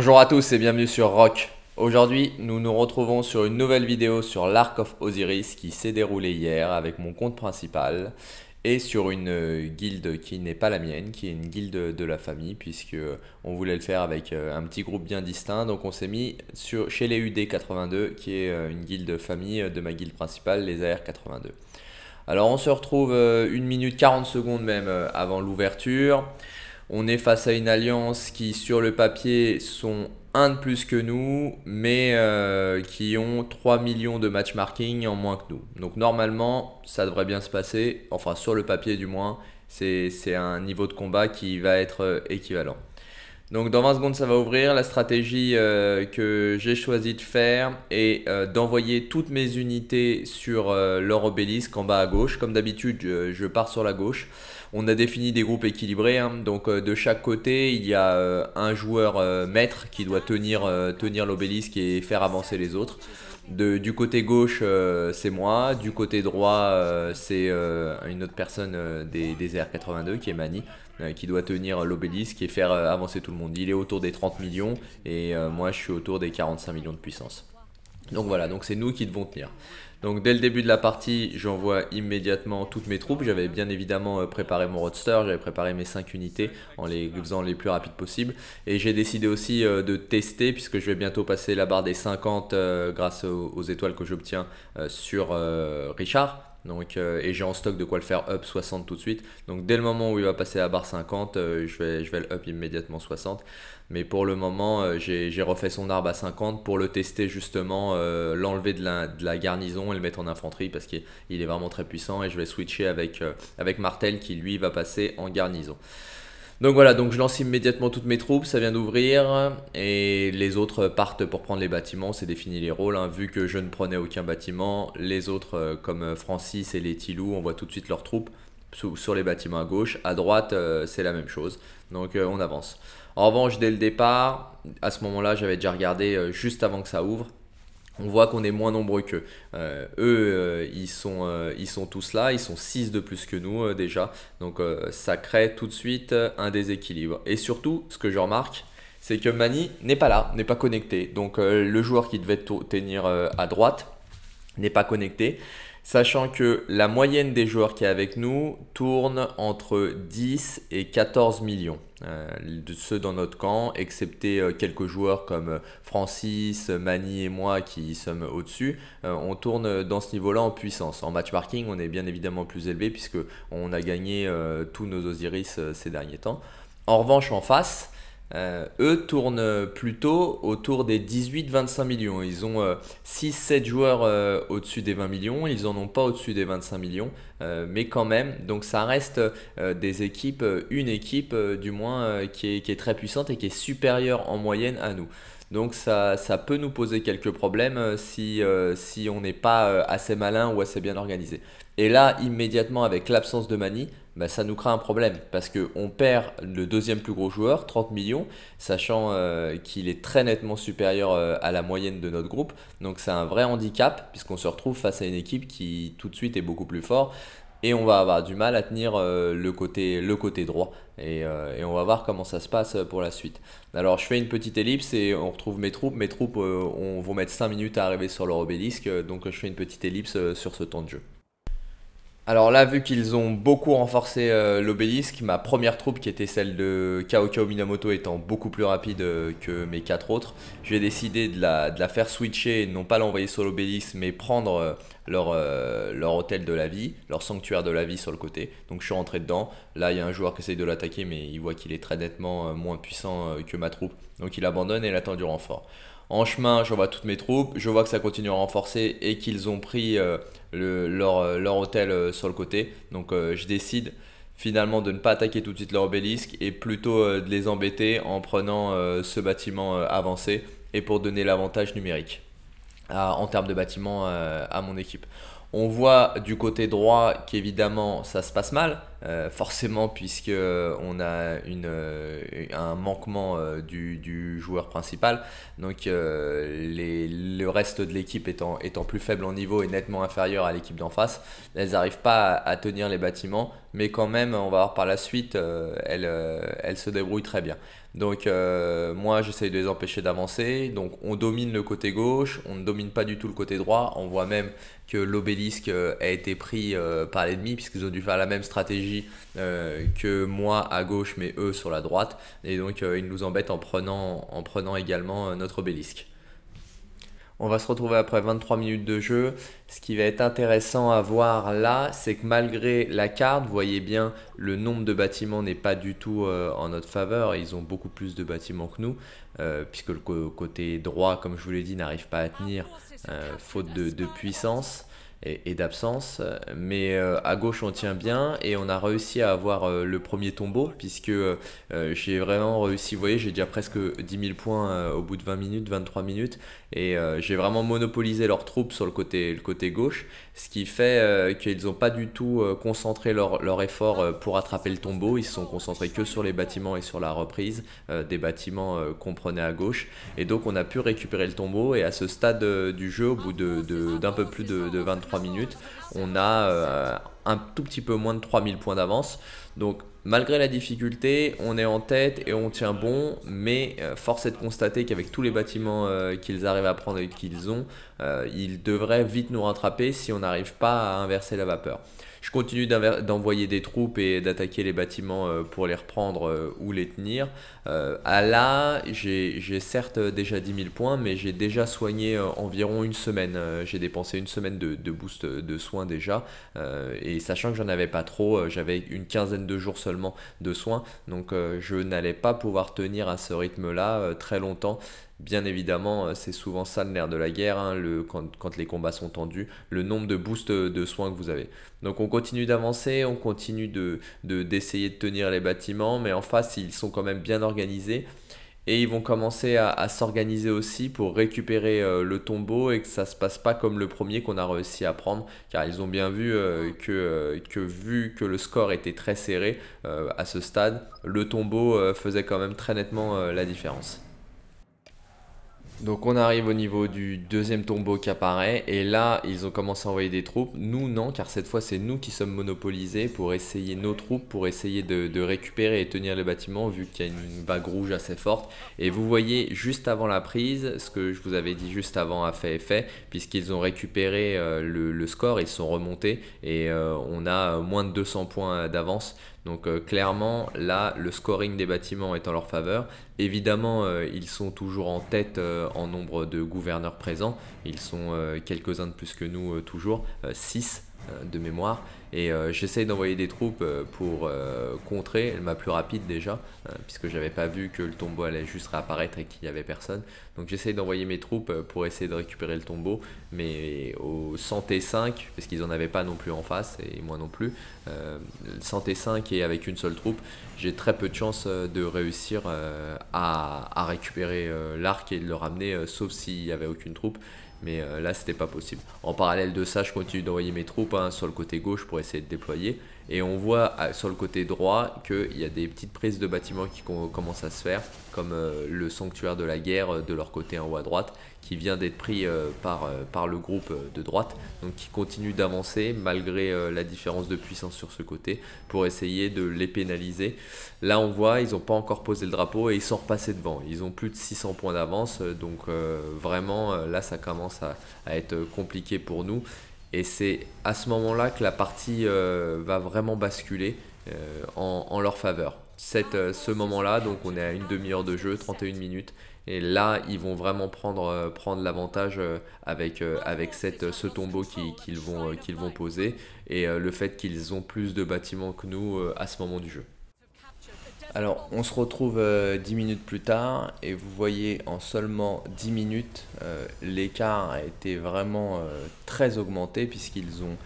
Bonjour à tous et bienvenue sur Rock. Aujourd'hui, nous nous retrouvons sur une nouvelle vidéo sur l'Arc of Osiris qui s'est déroulée hier avec mon compte principal et sur une euh, guilde qui n'est pas la mienne, qui est une guilde de la famille puisque euh, on voulait le faire avec euh, un petit groupe bien distinct. Donc on s'est mis sur chez les UD82 qui est une guilde famille de ma guilde principale, les AR82. Alors on se retrouve 1 minute 40 secondes même avant l'ouverture. On est face à une alliance qui, sur le papier, sont un de plus que nous, mais euh, qui ont 3 millions de matchmarking en moins que nous. Donc normalement, ça devrait bien se passer, enfin sur le papier du moins, c'est un niveau de combat qui va être euh, équivalent. Donc dans 20 secondes, ça va ouvrir. La stratégie euh, que j'ai choisi de faire est d'envoyer toutes mes unités sur leur obélisque en bas à gauche. Comme d'habitude, je pars sur la gauche. On a défini des groupes équilibrés, hein. donc euh, de chaque côté il y a euh, un joueur euh, maître qui doit tenir, tenir l'obélisque et faire avancer les autres. De, du côté gauche c'est moi, du côté droit c'est une autre personne des, des, R82 qui est Mani qui doit tenir l'obélisque et faire avancer tout le monde. Il est autour des 30 millions et moi je suis autour des 45 millions de puissance. Donc voilà, donc c'est nous qui devons tenir. Donc dès le début de la partie, j'envoie immédiatement toutes mes troupes. J'avais bien évidemment euh, préparé mon roadster, j'avais préparé mes 5 unités en les faisant les plus rapides possibles. Et j'ai décidé aussi euh, de tester, puisque je vais bientôt passer la barre des 50 euh, grâce aux étoiles que j'obtiens sur Richard. Donc, et j'ai en stock de quoi le faire up 60 tout de suite. Donc dès le moment où il va passer à barre 50, je, vais, je vais le up immédiatement 60. Mais pour le moment, j'ai refait son arbre à 50 pour le tester justement, l'enlever de la garnison et le mettre en infanterie parce qu'il est vraiment très puissant et je vais switcher avec, euh, avec Martel qui lui va passer en garnison. Donc voilà, donc je lance immédiatement toutes mes troupes, ça vient d'ouvrir, et les autres partent pour prendre les bâtiments, c'est défini les rôles, hein. vu que je ne prenais aucun bâtiment, les autres euh, comme euh, Francis et les Tilou, on voit tout de suite leurs troupes sur les bâtiments à gauche, à droite c'est la même chose, donc on avance. En revanche, dès le départ, à ce moment-là, j'avais déjà regardé juste avant que ça ouvre, on voit qu'on est moins nombreux qu'eux. Euh, eux, euh, ils, sont, euh, ils sont tous là, ils sont 6 de plus que nous déjà. Donc ça crée tout de suite un déséquilibre. Et surtout, ce que je remarque, c'est que Mani n'est pas là, n'est pas connecté. Donc le joueur qui devait tenir à droite n'est pas connecté. Sachant que la moyenne des joueurs qui est avec nous tourne entre 10 et 14 millions. Euh, de ceux dans notre camp, excepté euh, quelques joueurs comme euh, Francis, Mani et moi qui sommes au-dessus, on tourne dans ce niveau-là en puissance. En matchmarking, on est bien évidemment plus élevé puisque on a gagné tous nos Osiris ces derniers temps. En revanche, en face, euh, eux tournent euh, plutôt autour des 18-25 millions. Ils ont 6-7 euh, joueurs au-dessus des 20 millions, ils n'en ont pas au-dessus des 25 millions, mais quand même, donc ça reste des équipes, une équipe du moins qui est, très puissante et qui est supérieure en moyenne à nous. Donc ça, peut nous poser quelques problèmes si, si on n'est pas assez malin ou assez bien organisé. Et là, immédiatement, avec l'absence de Mani, bah, ça nous crée un problème parce qu'on perd le deuxième plus gros joueur, 30 millions, sachant euh, qu'il est très nettement supérieur euh, à la moyenne de notre groupe. Donc c'est un vrai handicap puisqu'on se retrouve face à une équipe qui tout de suite est beaucoup plus forte et on va avoir du mal à tenir euh, le, côté, droit. Et, on va voir comment ça se passe pour la suite. Alors je fais une petite ellipse et on retrouve mes troupes. Mes troupes on, vont mettre 5 minutes à arriver sur leur obélisque, donc je fais une petite ellipse sur ce temps de jeu. Alors là, vu qu'ils ont beaucoup renforcé euh, l'obélisque, ma première troupe, qui était celle de Kaokao Minamoto, étant beaucoup plus rapide euh, que mes quatre autres, j'ai décidé de la, faire switcher, et non pas l'envoyer sur l'obélisque, mais prendre euh, leur, leur hôtel de la vie, leur sanctuaire de la vie sur le côté. Donc je suis rentré dedans. Là, il y a un joueur qui essaye de l'attaquer, mais il voit qu'il est très nettement moins puissant que ma troupe. Donc il abandonne et il attend du renfort. En chemin, j'envoie toutes mes troupes, je vois que ça continue à renforcer et qu'ils ont pris euh, euh, leur, hôtel euh, sur le côté. Donc je décide finalement de ne pas attaquer tout de suite leur obélisque et plutôt de les embêter en prenant ce bâtiment avancé et pour donner l'avantage numérique en termes de bâtiment à mon équipe. On voit du côté droit qu'évidemment ça se passe mal, euh, forcément puisque euh, on a euh, un manquement du, joueur principal. Donc le reste de l'équipe étant, plus faible en niveau et nettement inférieur à l'équipe d'en face, elles n'arrivent pas à, tenir les bâtiments, mais quand même on va voir par la suite, elles se débrouillent très bien. Donc euh, moi j'essaye de les empêcher d'avancer. Donc on domine le côté gauche, on ne domine pas du tout le côté droit. On voit même que l'obélisque euh, a été pris euh, par l'ennemi puisqu'ils ont dû faire la même stratégie que moi à gauche mais eux sur la droite. Et donc ils nous embêtent en prenant, en prenant également notre obélisque. On va se retrouver après 23 minutes de jeu. Ce qui va être intéressant à voir là, c'est que malgré la carte, vous voyez bien, le nombre de bâtiments n'est pas du tout euh, en notre faveur. Ils ont beaucoup plus de bâtiments que nous, euh, puisque le côté droit, comme je vous l'ai dit, n'arrive pas à tenir, euh, faute de, puissance et, d'absence. Mais à gauche, on tient bien et on a réussi à avoir le premier tombeau puisque j'ai vraiment réussi. Vous voyez, j'ai déjà presque 10 000 points au bout de 20 minutes, 23 minutes. Et euh, j'ai vraiment monopolisé leurs troupes sur le côté, le côté gauche, ce qui fait euh, qu'ils n'ont pas du tout euh, concentré leur, leur effort pour attraper le tombeau. Ils se sont concentrés que sur les bâtiments et sur la reprise des bâtiments qu'on prenait à gauche. Et donc on a pu récupérer le tombeau. Et à ce stade du jeu, au bout d'un peu plus de, de, 23 minutes, on a un tout petit peu moins de 3000 points d'avance. Donc Malgré la difficulté, on est en tête et on tient bon, mais euh, force est de constater qu'avec tous les bâtiments euh, qu'ils arrivent à prendre et qu'ils ont, euh, il devrait vite nous rattraper si on n'arrive pas à inverser la vapeur. Je continue d'envoyer des troupes et d'attaquer les bâtiments euh, pour les reprendre euh, ou les tenir. à là, j'ai certes déjà 10 000 points, mais j'ai déjà soigné environ une semaine. j'ai dépensé une semaine de, de, boost de soins déjà. et sachant que j'en avais pas trop, j'avais une quinzaine de jours seulement de soins. Donc je n'allais pas pouvoir tenir à ce rythme-là très longtemps. Bien évidemment, euh, c'est souvent ça l'air de la guerre, hein, quand, les combats sont tendus, le nombre de boosts de soins que vous avez. Donc on continue d'avancer, on continue d'essayer de, tenir les bâtiments, mais en face, ils sont quand même bien organisés et ils vont commencer à, s'organiser aussi pour récupérer euh, le tombeau et que ça ne se passe pas comme le premier qu'on a réussi à prendre car ils ont bien vu euh, que, vu que le score était très serré à ce stade le tombeau faisait quand même très nettement la différence. Donc on arrive au niveau du deuxième tombeau qui apparaît et là ils ont commencé à envoyer des troupes. Nous non car cette fois c'est nous qui sommes monopolisés pour essayer nos troupes, pour essayer de, récupérer et tenir le bâtiment vu qu'il y a une vague rouge assez forte. Et vous voyez juste avant la prise, ce que je vous avais dit juste avant a fait effet puisqu'ils ont récupéré euh, le, score, ils sont remontés et euh, on a euh, moins de 200 points d'avance. Donc euh, clairement, là, le scoring des bâtiments est en leur faveur. Évidemment, euh, ils sont toujours en tête euh, en nombre de gouverneurs présents. Ils sont quelques-uns de plus que nous toujours, 6 euh, de mémoire. Et euh, j'essaye d'envoyer des troupes euh, pour contrer ma plus rapide déjà, puisque j'avais pas vu que le tombeau allait juste réapparaître et qu'il y avait personne. Donc j'essaye d'envoyer mes troupes pour essayer de récupérer le tombeau, mais au 100 T5, parce qu'ils en avaient pas non plus en face, et moi non plus, 100 T5 et avec une seule troupe, j'ai très peu de chances de réussir à, récupérer l'arc et de le ramener, sauf s'il y avait aucune troupe mais là, euh, là c'était pas possible. En parallèle de ça, je continue d'envoyer mes troupes hein, sur le côté gauche pour essayer de déployer, et on voit ah, sur le côté droit qu'il y a des petites prises de bâtiments qui commencent à se faire, comme euh, le sanctuaire de la guerre euh, de leur côté en haut à droite, qui vient d'être pris euh, par, par le groupe de droite, donc qui continue d'avancer malgré la différence de puissance sur ce côté, pour essayer de les pénaliser. Là on voit, ils n'ont pas encore posé le drapeau et ils sont repassés devant. Ils ont plus de 600 points d'avance, donc vraiment là ça commence à, à être compliqué pour nous. Et c'est à ce moment-là que la partie euh, va vraiment basculer euh, en, leur faveur. Cette, euh, ce moment-là, donc on est à une demi-heure de jeu, 31 minutes, et là ils vont vraiment prendre, prendre l'avantage avec, avec ce tombeau qu'ils vont, vont poser et le fait qu'ils ont plus de bâtiments que nous à ce moment du jeu. Alors, on se retrouve 10 euh, minutes plus tard et vous voyez en seulement 10 minutes, euh, l'écart a été vraiment euh, très augmenté puisqu'ils ont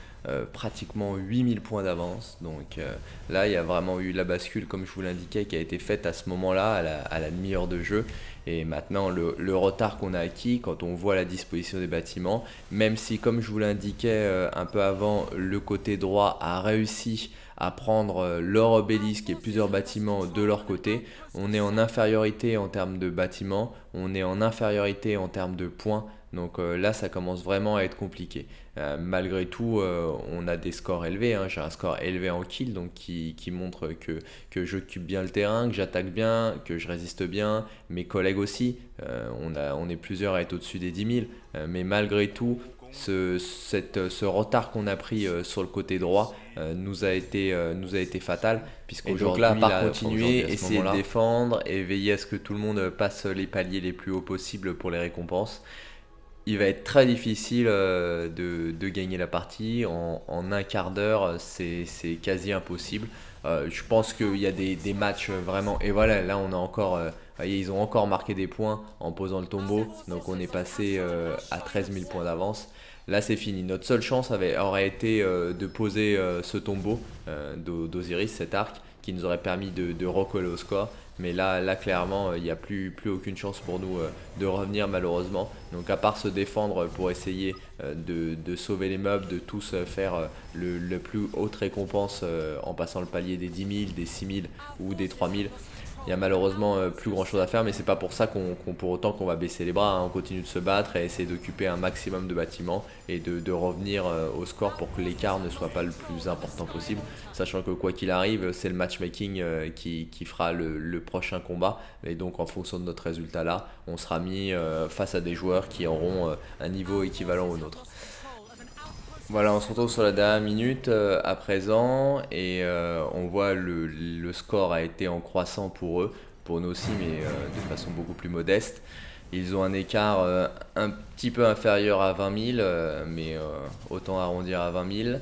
pratiquement 8000 points d'avance. Donc là, il y a vraiment eu la bascule, comme je vous l'indiquais, qui a été faite à ce moment-là, à la, demi-heure de jeu. Et maintenant, le retard qu'on a acquis quand on voit la disposition des bâtiments, même si, comme je vous l'indiquais un peu avant, le côté droit a réussi à prendre euh, leur obélisque et plusieurs bâtiments de leur côté. On est en infériorité en termes de bâtiments, on est en infériorité en termes de points. Donc euh, là, ça commence vraiment à être compliqué. Euh, malgré tout, on a des scores élevés. Hein. J'ai un score élevé en kill, donc qui, montre que, que j'occupe bien le terrain, que j'attaque bien, que je résiste bien. Mes collègues aussi. on, a, on est plusieurs à être au-dessus des 10 000. mais malgré tout, ce, ce retard qu'on a pris euh, sur le côté droit euh, nous, a été, euh, nous a été fatal. Puisqu'aujourd'hui, là, va continuer, essayer de défendre et veiller à ce que tout le monde passe les paliers les plus hauts possibles pour les récompenses il va être très difficile de, gagner la partie. En, un quart d'heure, c'est quasi impossible. je pense qu'il y a des, des, matchs vraiment. Et voilà, là, on a encore. ils ont encore marqué des points en posant le tombeau. Donc, on est passé à 13 000 points d'avance. Là, c'est fini. Notre seule chance avait, aurait été euh, de poser euh, ce tombeau euh, d'Osiris, cet arc, qui nous aurait permis de, recoller au score. Mais là, là clairement, il n'y a plus, plus aucune chance pour nous de revenir malheureusement. Donc à part se défendre pour essayer de, sauver les meubles, de tous faire le, plus haute récompense en passant le palier des 10 000, des 6 000 ou des 3 000, il y a malheureusement euh, plus grand chose à faire, mais c'est pas pour ça qu'on, pour autant qu'on va baisser les bras. Hein. On continue de se battre et essayer d'occuper un maximum de bâtiments et de, revenir euh, au score pour que l'écart ne soit pas le plus important possible. Sachant que quoi qu'il arrive, c'est le matchmaking euh, qui, fera le, le, prochain combat. Et donc, en fonction de notre résultat là, on sera mis face à des joueurs qui auront un niveau équivalent au nôtre. Voilà, on se retrouve sur la dernière minute euh, à présent et euh, on voit le, score a été en croissant pour eux, pour nous aussi, mais euh, de façon beaucoup plus modeste. Ils ont un écart un petit peu inférieur à 20 000, mais autant arrondir à 20 000.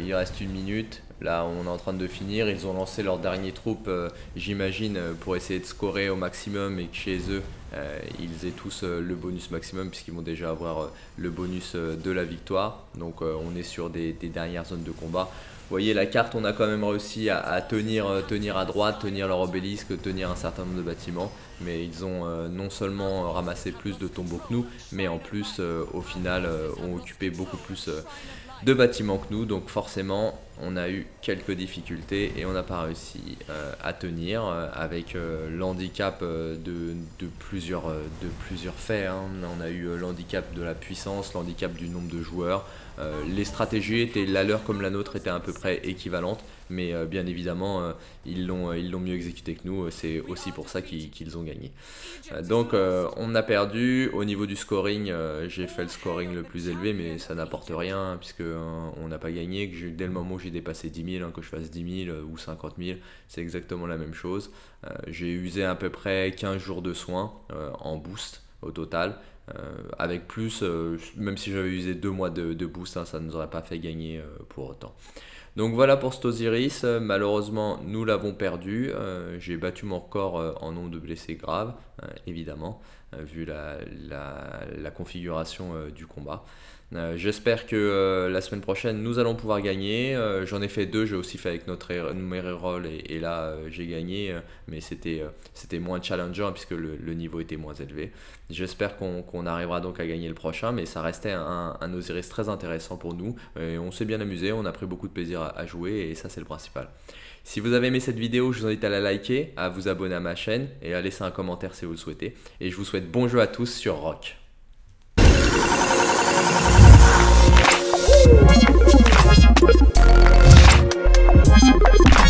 il reste une minute, Là, on est en train de finir. Ils ont lancé leur dernier troupe, euh, j'imagine, euh, pour essayer de scorer au maximum et que chez eux, euh, ils aient tous le bonus maximum puisqu'ils vont déjà avoir le bonus de la victoire. Donc, on est sur des, dernières zones de combat. Vous voyez la carte, on a quand même réussi à, tenir, tenir à droite, tenir leur obélisque, tenir un certain nombre de bâtiments. Mais ils ont non seulement ramassé plus de tombeaux que nous, mais en plus, au final, ont occupé beaucoup plus deux bâtiments que nous, donc forcément on a eu quelques difficultés et on n'a pas réussi euh, à tenir euh, avec euh, l'handicap de, plusieurs, de plusieurs faits. Hein. On a eu l'handicap de la puissance, l'handicap du nombre de joueurs, euh, les stratégies étaient la leur comme la nôtre étaient à peu près équivalentes, mais euh, bien évidemment euh, ils l'ont ils l'ont mieux exécuté que nous. C'est aussi pour ça qu'ils ont gagné. donc on a perdu. Au niveau du scoring, j'ai fait le scoring le plus élevé, mais ça n'apporte rien puisque on n'a pas gagné. Que dès le moment où j'ai dépassé 10 000, hein, que je fasse 10 000 ou 50 000, c'est exactement la même chose. j'ai usé à peu près 15 jours de soins en boost au total. Euh, avec plus, euh, même si j'avais usé deux mois de, boost, hein, ça ne nous aurait pas fait gagner euh, pour autant. Donc voilà pour Stosiris, malheureusement nous l'avons perdu, j'ai battu mon record en nombre de blessés graves, hein, évidemment, vu la configuration du combat. Euh, j'espère que euh, la semaine prochaine, nous allons pouvoir gagner. Euh, j'en ai fait deux, j'ai aussi fait avec notre numéro et, et là, j'ai gagné, mais c'était moins challengeant puisque le, niveau était moins élevé. J'espère qu'on arrivera donc à gagner le prochain, mais ça restait un, Osiris très intéressant pour nous. Et on s'est bien amusé, on a pris beaucoup de plaisir à, à jouer et ça, c'est le principal. Si vous avez aimé cette vidéo, je vous invite à la liker, à vous abonner à ma chaîne et à laisser un commentaire si vous le souhaitez. Et je vous souhaite bon jeu à tous sur Rock. Thank you.